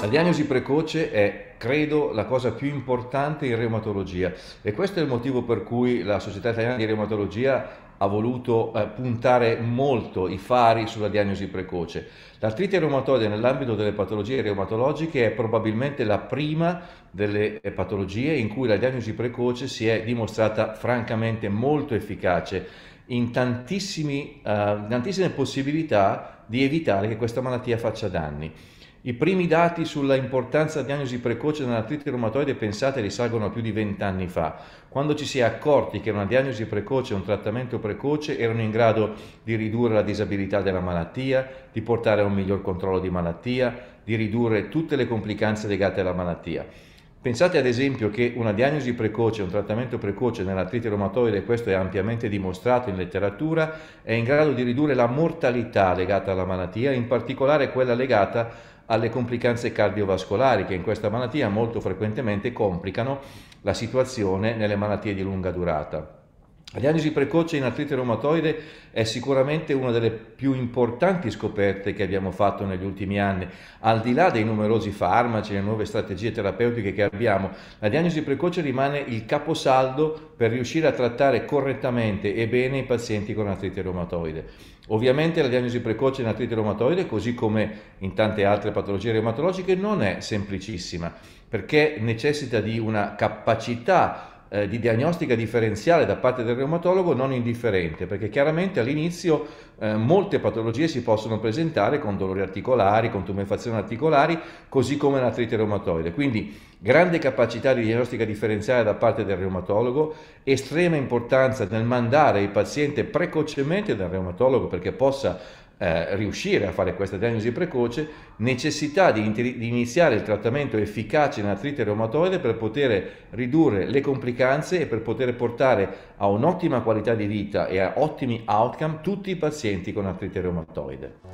La diagnosi precoce è, credo, la cosa più importante in reumatologia e questo è il motivo per cui la Società Italiana di Reumatologia ha voluto eh, puntare molto i fari sulla diagnosi precoce. L'artrite reumatoide nell'ambito delle patologie reumatologiche è probabilmente la prima delle patologie in cui la diagnosi precoce si è dimostrata francamente molto efficace in eh, tantissime possibilità di evitare che questa malattia faccia danni. I primi dati sulla importanza della diagnosi precoce dell'artrite reumatoide pensate risalgono a più di vent'anni fa, quando ci si è accorti che una diagnosi precoce e un trattamento precoce erano in grado di ridurre la disabilità della malattia, di portare a un miglior controllo di malattia, di ridurre tutte le complicanze legate alla malattia. Pensate ad esempio che una diagnosi precoce, un trattamento precoce nell'artrite reumatoide, questo è ampiamente dimostrato in letteratura, è in grado di ridurre la mortalità legata alla malattia, in particolare quella legata alle complicanze cardiovascolari che in questa malattia molto frequentemente complicano la situazione nelle malattie di lunga durata. La diagnosi precoce in artrite reumatoide è sicuramente una delle più importanti scoperte che abbiamo fatto negli ultimi anni, al di là dei numerosi farmaci e le nuove strategie terapeutiche che abbiamo, la diagnosi precoce rimane il caposaldo per riuscire a trattare correttamente e bene i pazienti con artrite reumatoide. Ovviamente la diagnosi precoce in artrite reumatoide, così come in tante altre patologie reumatologiche, non è semplicissima perché necessita di una capacità eh, di diagnostica differenziale da parte del reumatologo non indifferente, perché chiaramente all'inizio eh, molte patologie si possono presentare con dolori articolari, con tumefazioni articolari, così come l'artrite reumatoide. Quindi grande capacità di diagnostica differenziale da parte del reumatologo, estrema importanza nel mandare il paziente precocemente dal reumatologo perché possa eh, riuscire a fare questa diagnosi precoce, necessità di, di iniziare il trattamento efficace in artrite reumatoide per poter ridurre le complicanze e per poter portare a un'ottima qualità di vita e a ottimi outcome tutti i pazienti con artrite reumatoide.